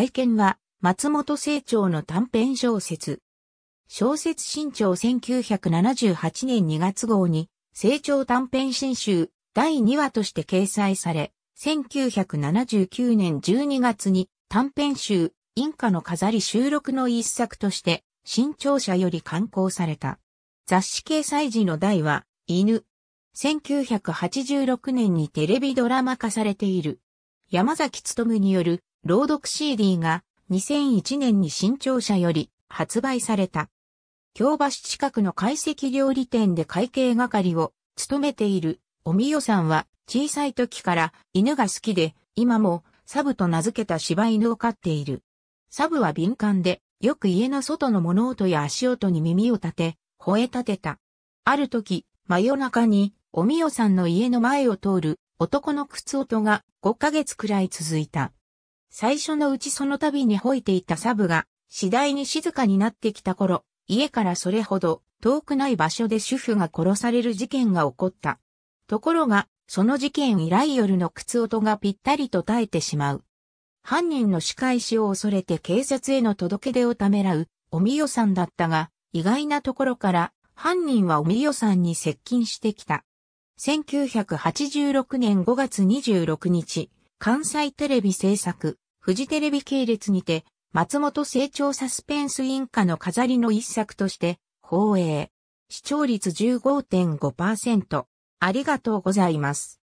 愛犬は松本清張の短編小説。小説新潮1978年2月号に、清張短編新集第2話として掲載され、1979年12月に短編集、インカの飾り収録の一作として、新潮社より刊行された。雑誌掲載時の題は、犬。1986年にテレビドラマ化されている。山崎努による朗読 CD が2001年に新潮社より発売された。京橋近くの懐石料理店で会計係を務めているおみよさんは小さい時から犬が好きで今もサブと名付けた柴犬を飼っている。サブは敏感でよく家の外の物音や足音に耳を立て、吠え立てた。ある時、真夜中におみよさんの家の前を通る男の靴音が5ヶ月くらい続いた。最初のうちその度に吠えていたサブが、次第に静かになってきた頃、家からそれほど遠くない場所で主婦が殺される事件が起こった。ところが、その事件以来夜の靴音がぴったりと耐えてしまう。犯人の仕返しを恐れて警察への届け出をためらう、おみよさんだったが、意外なところから、犯人はおみよさんに接近してきた。1986年5月26日、関西テレビ制作、フジテレビ系列にて、松本成長サスペンスインカの飾りの一作として放映。視聴率15.5%。ありがとうございます。